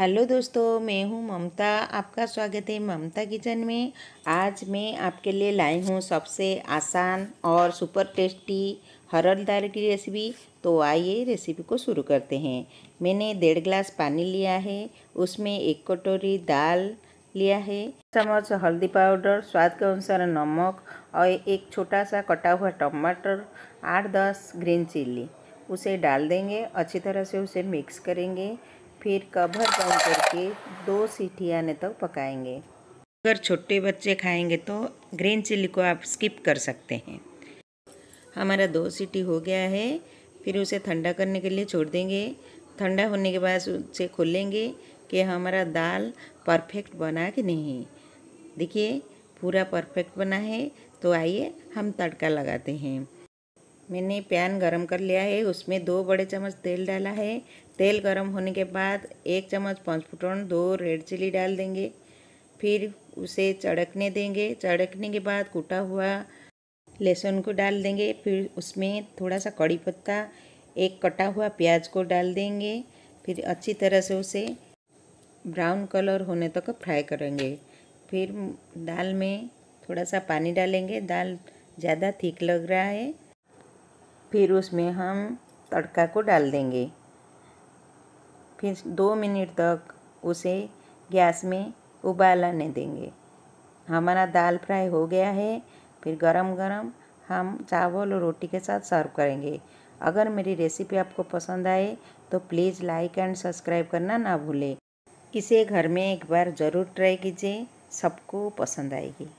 hello दोस्तों मैं हूं ममता आपका स्वागत है ममता किचन में आज मैं आपके लिए लाई हूं सबसे आसान और सुपर टेस्टी हरल दाल की रेसिपी तो आइए रेसिपी को शुरू करते हैं मैंने डेढ़ ग्लास पानी लिया है उसमें एक कटोरी दाल लिया है चम्मच हल्दी पाउडर स्वाद के अनुसार नमक और एक छोटा सा कटा हुआ टमाटर आठ दस ग्रीन चिल्ली उसे डाल देंगे अच्छी तरह से उसे मिक्स करेंगे फिर कवर बंद करके दो सीटी आने तक पकाएंगे अगर छोटे बच्चे खाएंगे तो ग्रीन चिल्ली को आप स्किप कर सकते हैं हमारा दो सीटी हो गया है फिर उसे ठंडा करने के लिए छोड़ देंगे ठंडा होने के बाद उसे खोलेंगे कि हमारा दाल परफेक्ट बना कि नहीं देखिए पूरा परफेक्ट बना है तो आइए हम तड़का लगाते हैं मैंने पैन गरम कर लिया है उसमें दो बड़े चम्मच तेल डाला है तेल गरम होने के बाद एक चम्मच पंचफुटन दो रेड चिली डाल देंगे फिर उसे चढ़कने देंगे चढ़कने के बाद कूटा हुआ लहसुन को डाल देंगे फिर उसमें थोड़ा सा कड़ी पत्ता एक कटा हुआ प्याज को डाल देंगे फिर अच्छी तरह से उसे ब्राउन कलर होने तक फ्राई करेंगे फिर दाल में थोड़ा सा पानी डालेंगे दाल ज़्यादा ठीक लग रहा है फिर उसमें हम तड़का को डाल देंगे फिर दो मिनट तक उसे गैस में उबाल आने देंगे हमारा दाल फ्राई हो गया है फिर गरम गरम हम चावल और रोटी के साथ सर्व करेंगे अगर मेरी रेसिपी आपको पसंद आए तो प्लीज़ लाइक एंड सब्सक्राइब करना ना भूलें इसे घर में एक बार ज़रूर ट्राई कीजिए सबको पसंद आएगी